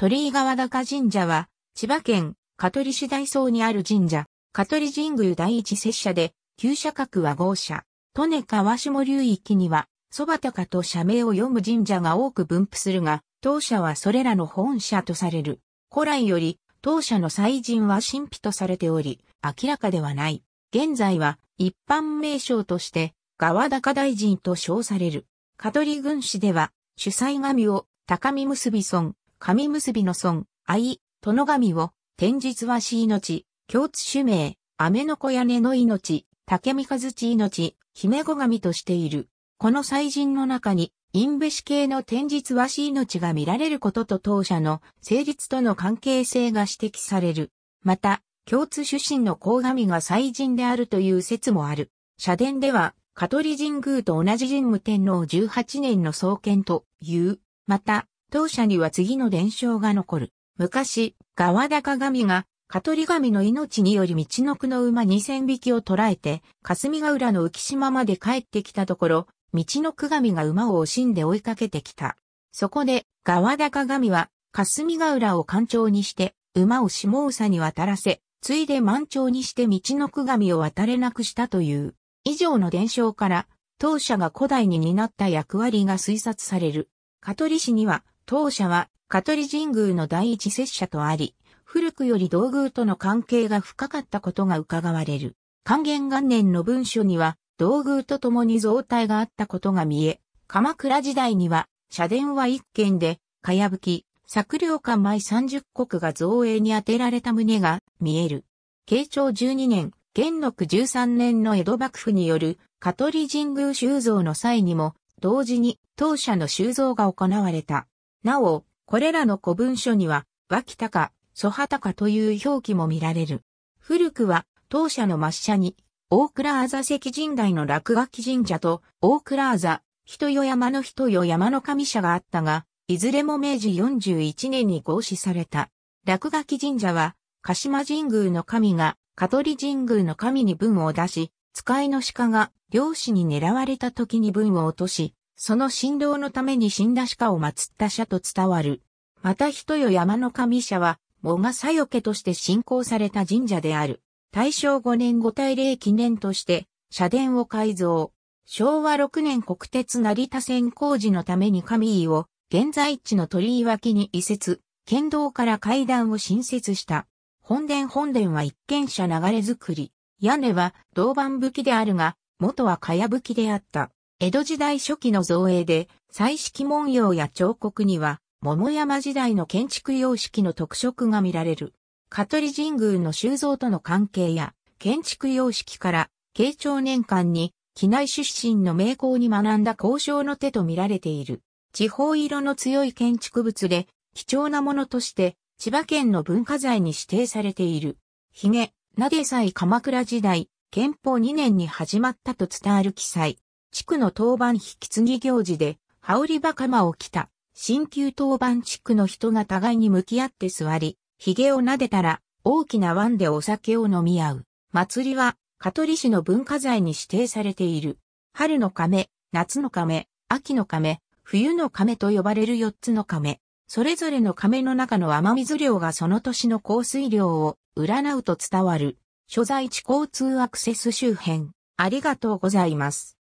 鳥居川高神社は、千葉県香取市大層にある神社、香取神宮第一拙社で、旧社格は豪社、利根川下流域には、そば高と社名を読む神社が多く分布するが、当社はそれらの本社とされる。古来より、当社の祭神は神秘とされており、明らかではない。現在は、一般名称として、川高大臣と称される。香取郡市では、主催神を、高見結び村、神結びの孫、愛、殿神を、天日はし命、共通主名、雨の小屋根の命、竹三日月命、姫子神としている。この祭神の中に、陰部ベ系の天日和し命が見られることと当社の成立との関係性が指摘される。また、共通出身の神神が祭神であるという説もある。社殿では、香取神宮と同じ神武天皇18年の創建という。また、当社には次の伝承が残る。昔、川高神が、香取神の命により道のくの馬2000匹を捕らえて、霞ヶ浦の浮島まで帰ってきたところ、道のく神が馬を惜しんで追いかけてきた。そこで、川高神は、霞ヶ浦を干潮にして、馬を下総に渡らせ、ついで満潮にして道のく神を渡れなくしたという、以上の伝承から、当社が古代に担った役割が推察される。香取市には、当社は、香取神宮の第一拙者とあり、古くより道宮との関係が深かったことが伺われる。還元元年の文書には、道宮と共に造体があったことが見え、鎌倉時代には、社殿は一軒で、かやぶき、作領館前30国が造営に充てられた旨が見える。慶長12年、元禄13年の江戸幕府による、香取神宮修造の際にも、同時に当社の修造が行われた。なお、これらの古文書には、脇高、蘇波高という表記も見られる。古くは、当社の末社に、大倉あざ石神代の落書き神社と、大倉あざ、人よ山の人よ山の神社があったが、いずれも明治41年に合祀された。落書き神社は、鹿島神宮の神が、香取神宮の神に文を出し、使いの鹿が漁師に狙われた時に文を落とし、その振動のために死んだ鹿を祀った社と伝わる。また人よ山の神社は、藻が左よけとして信仰された神社である。大正5年5大礼記念として、社殿を改造。昭和6年国鉄成田線工事のために神井を、現在地の鳥居脇に移設、県道から階段を新設した。本殿本殿は一軒車流れ作り。屋根は銅板吹きであるが、元は茅葺きであった。江戸時代初期の造営で、彩色文様や彫刻には、桃山時代の建築様式の特色が見られる。香取神宮の修造との関係や、建築様式から、慶長年間に、機内出身の名工に学んだ交渉の手と見られている。地方色の強い建築物で、貴重なものとして、千葉県の文化財に指定されている。ひげ、なでさい。鎌倉時代、憲法2年に始まったと伝わる記載。地区の当番引き継ぎ行事で、羽織袴を着た、新旧当番地区の人が互いに向き合って座り、髭を撫でたら、大きな湾でお酒を飲み合う。祭りは、香取市の文化財に指定されている。春の亀、夏の亀、秋の亀、冬の亀と呼ばれる四つの亀。それぞれの亀の中の雨水量がその年の降水量を占うと伝わる。所在地交通アクセス周辺。ありがとうございます。